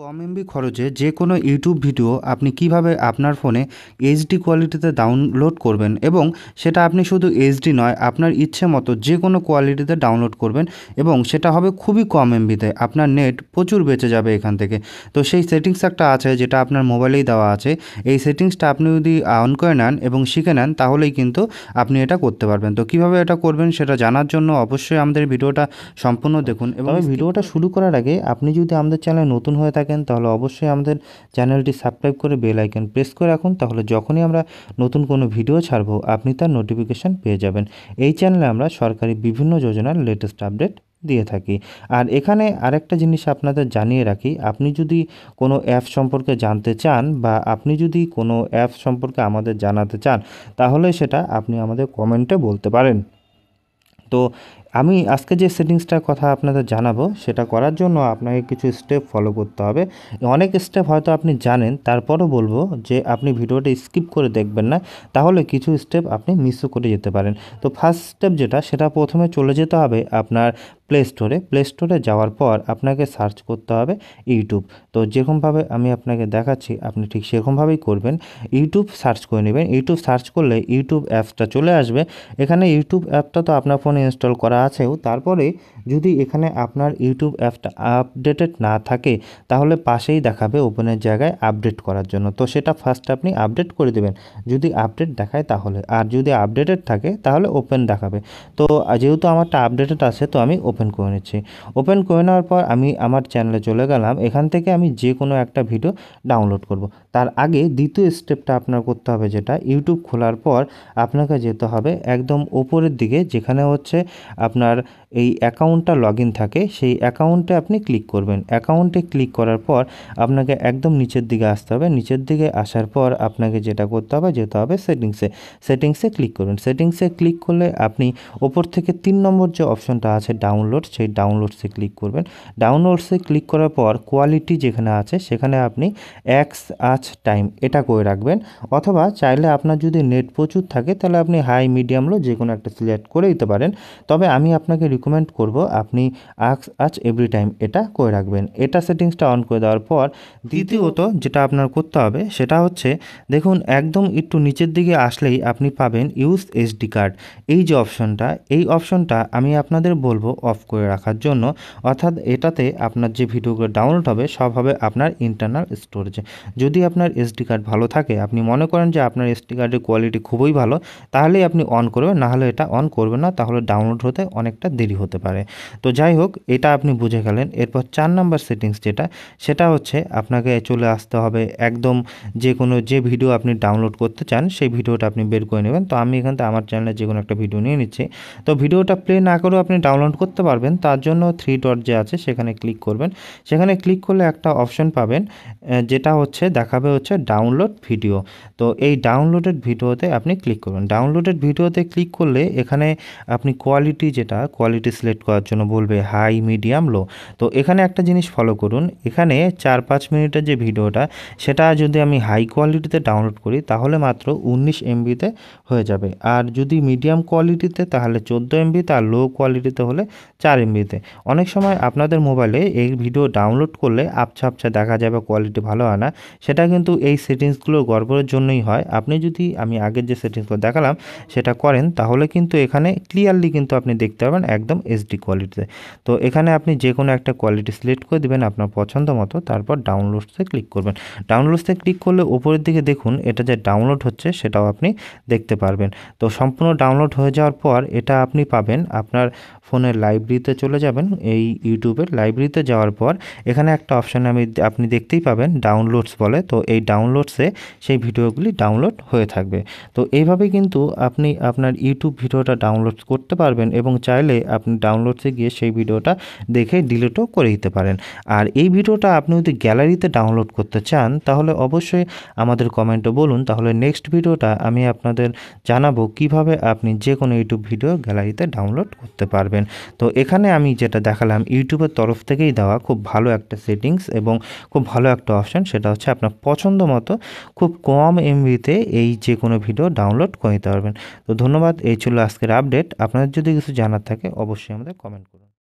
কম MB খরচে যে কোনো ইউটিউব ভিডিও আপনি কিভাবে আপনার ফোনে এইচডি কোয়ালিটিতে ডাউনলোড করবেন এবং সেটা আপনি শুধু এইচডি নয় আপনার ইচ্ছে মতো যে কোনো কোয়ালিটিতে ডাউনলোড করবেন এবং সেটা হবে খুবই কম এমবিতে আপনার নেট প্রচুর বেঁচে যাবে এখান থেকে তো সেই সেটিংস একটা আছে যেটা আপনার মোবাইলেই দেওয়া আছে এই সেটিংসটা আপনি যদি অন করে নেন এবং শিখে নেন তাহলেই কিন্তু আপনি এটা করতে পারবেন তো কিভাবে এটা করবেন সেটা জানার জন্য অবশ্যই আমাদের ভিডিওটা সম্পূর্ণ দেখুন এবং ভিডিওটা শুরু করার আগে আপনি যদি আমাদের চ্যানেল নতুন হয়ে থাকেন তাহলে অবশ্যই আমাদের চ্যানেলটি সাবস্ক্রাইব করে বেল আইকন প্রেস করে রাখুন তাহলে যখনই আমরা নতুন কোনো ভিডিও ছাড়বো আপনি তার নোটিফিকেশান পেয়ে যাবেন এই চ্যানেলে আমরা সরকারি বিভিন্ন যোজনার লেটেস্ট আপডেট দিয়ে থাকি আর এখানে আরেকটা জিনিস আপনাদের জানিয়ে রাখি আপনি যদি কোনো অ্যাপ সম্পর্কে জানতে চান বা আপনি যদি কোনো অ্যাপ সম্পর্কে আমাদের জানাতে চান তাহলে সেটা আপনি আমাদের কমেন্টে বলতে পারেন তো আমি আজকে যে সেটিংসটার কথা আপনাদের জানাবো সেটা করার জন্য আপনাকে কিছু স্টেপ ফলো করতে হবে অনেক স্টেপ হয়তো আপনি জানেন তারপরও বলবো যে আপনি ভিডিওটা স্কিপ করে দেখবেন না তাহলে কিছু স্টেপ আপনি মিসও করে যেতে পারেন তো ফার্স্ট স্টেপ যেটা সেটা প্রথমে চলে যেতে হবে আপনার প্লে স্টোরে প্লে স্টোরে যাওয়ার পর আপনাকে সার্চ করতে হবে ইউটিউব তো যেরকমভাবে আমি আপনাকে দেখাচ্ছি আপনি ঠিক সেরকমভাবেই করবেন ইউটিউব সার্চ করে নেবেন ইউটিউব সার্চ করলে ইউটিউব অ্যাপসটা চলে আসবে এখানে ইউটিউব অ্যাপটা তো আপনার ফোনে ইনস্টল করা আছেও তারপরে যদি এখানে আপনার ইউটিউব অ্যাপটা আপডেটেড না থাকে তাহলে পাশেই দেখাবে ওপেনের জায়গায় আপডেট করার জন্য তো সেটা ফার্স্ট আপনি আপডেট করে দেবেন যদি আপডেট দেখায় তাহলে আর যদি আপডেটেড থাকে তাহলে ওপেন দেখাবে তো যেহেতু আমারটা আপডেটেড আছে তো আমি ওপেন করে নিচ্ছি ওপেন করে নেওয়ার পর আমি আমার চ্যানেলে চলে গেলাম এখান থেকে আমি যে কোনো একটা ভিডিও ডাউনলোড করব তার আগে দ্বিতীয় স্টেপটা আপনার করতে হবে যেটা ইউটিউব খোলার পর আপনাকে যেতে হবে একদম ওপরের দিকে যেখানে হচ্ছে আপনার এই অ্যাকাউন্টটা লগ থাকে সেই অ্যাকাউন্টে আপনি ক্লিক করবেন অ্যাকাউন্টে ক্লিক করার পর আপনাকে একদম নিচের দিকে আসতে হবে নিচের দিকে আসার পর আপনাকে যেটা করতে হবে যেতে হবে সেটিংসে সেটিংসে ক্লিক করুন সেটিংসে ক্লিক করলে আপনি ওপর থেকে তিন নম্বর যে অপশনটা আছে ডাউনলোড সেই ডাউনলোডসে ক্লিক করবেন ডাউনলোডসে ক্লিক করার পর কোয়ালিটি যেখানে আছে সেখানে আপনি এক্স আজ আচ্ছা টাইম এটা করে রাখবেন অথবা চাইলে আপনার যদি নেট প্রচুর থাকে তাহলে আপনি হাই মিডিয়াম লো যে কোনো একটা সিলেক্ট করে দিতে পারেন তবে আমি আপনাকে রিকমেন্ড করব আপনি আক্স আজ এভরি টাইম এটা করে রাখবেন এটা সেটিংসটা অন করে দেওয়ার পর দ্বিতীয়ত যেটা আপনার করতে হবে সেটা হচ্ছে দেখুন একদম একটু নিচের দিকে আসলেই আপনি পাবেন ইউজ এসডি কার্ড এই যে অপশনটা এই অপশনটা আমি আপনাদের বলবো অফ করে রাখার জন্য অর্থাৎ এটাতে আপনার যে ভিডিওগুলো ডাউনলোড হবে সব হবে আপনার ইন্টারনাল স্টোরেজে যদি আপনার এসডি কার্ড ভালো থাকে আপনি মনে করেন যে আপনার এসডি কার্ডের কোয়ালিটি খুবই ভালো তাহলেই আপনি অন করবেন নাহলে এটা অন করবেন না তাহলে ডাউনলোড হতে অনেকটা দেরি হতে পারে তো যাই হোক এটা আপনি বুঝে গেলেন এরপর চার নাম্বার সেটিংস যেটা সেটা হচ্ছে আপনাকে চলে আসতে হবে একদম যে কোনো যে ভিডিও আপনি ডাউনলোড করতে চান সেই ভিডিওটা আপনি বের করে নেবেন তো আমি এখান থেকে আমার চ্যানেলে যে কোনো একটা ভিডিও নিয়ে নিচ্ছি তো ভিডিওটা প্লে না করেও আপনি ডাউনলোড করতে পারবেন তার জন্য থ্রি ডট যে আছে সেখানে ক্লিক করবেন সেখানে ক্লিক করলে একটা অপশন পাবেন যেটা হচ্ছে দেখা দেখাবে হচ্ছে ডাউনলোড ভিডিও তো এই ডাউনলোডেড ভিডিওতে আপনি ক্লিক করবেন ডাউনলোডেড ভিডিওতে ক্লিক করলে এখানে আপনি কোয়ালিটি যেটা কোয়ালিটি সিলেক্ট করার জন্য বলবে হাই মিডিয়াম লো তো এখানে একটা জিনিস ফলো করুন এখানে চার পাঁচ মিনিটের যে ভিডিওটা সেটা যদি আমি হাই কোয়ালিটিতে ডাউনলোড করি তাহলে মাত্র উনিশ এমবিতে হয়ে যাবে আর যদি মিডিয়াম কোয়ালিটিতে তাহলে চোদ্দো এমবিতে আর লো কোয়ালিটিতে হলে চার এমবিতে অনেক সময় আপনাদের মোবাইলে এই ভিডিও ডাউনলোড করলে আপছা আপছা দেখা যাবে কোয়ালিটি ভালো হয় না সেটা কিন্তু এই সেটিংসগুলো গড়বড়ের জন্যই হয় আপনি যদি আমি আগের যে সেটিংসগুলো দেখালাম সেটা করেন তাহলে কিন্তু এখানে ক্লিয়ারলি কিন্তু আপনি দেখতে পাবেন একদম এইচডি কোয়ালিটিতে তো এখানে আপনি যে কোনো একটা কোয়ালিটি সিলেক্ট করে দেবেন আপনার পছন্দ মতো তারপর ডাউনলোডসে ক্লিক করবেন ডাউনলোডসে ক্লিক করলে উপরের দিকে দেখুন এটা যে ডাউনলোড হচ্ছে সেটাও আপনি দেখতে পারবেন তো সম্পূর্ণ ডাউনলোড হয়ে যাওয়ার পর এটা আপনি পাবেন আপনার ফোনের লাইব্রেরিতে চলে যাবেন এই ইউটিউবের লাইব্রেরিতে যাওয়ার পর এখানে একটা অপশান আমি আপনি দেখতেই পাবেন ডাউনলোডস বলে তো এই ডাউনলোডসে সেই ভিডিওগুলি ডাউনলোড হয়ে থাকবে তো এইভাবে কিন্তু আপনি আপনার ইউটিউব ভিডিওটা ডাউনলোড করতে পারবেন এবং চাইলে আপনি ডাউনলোডসে গিয়ে সেই ভিডিওটা দেখে ডিলিটও করে দিতে পারেন আর এই ভিডিওটা আপনি যদি গ্যালারিতে ডাউনলোড করতে চান তাহলে অবশ্যই আমাদের কমেন্টও বলুন তাহলে নেক্সট ভিডিওটা আমি আপনাদের জানাবো কিভাবে আপনি যে কোনো ইউটিউব ভিডিও গ্যালারিতে ডাউনলোড করতে পারবেন তো এখানে আমি যেটা দেখালাম ইউটিউবের তরফ থেকেই দেওয়া খুব ভালো একটা সেটিংস এবং খুব ভালো একটা অপশান সেটা হচ্ছে আপনার পছন্দ মতো খুব কম এমবিতে এই যে কোনো ভিডিও ডাউনলোড করে নিতে পারবেন তো ধন্যবাদ এই ছিল আজকের আপডেট আপনাদের যদি কিছু জানার থাকে অবশ্যই আমাদের কমেন্ট করুন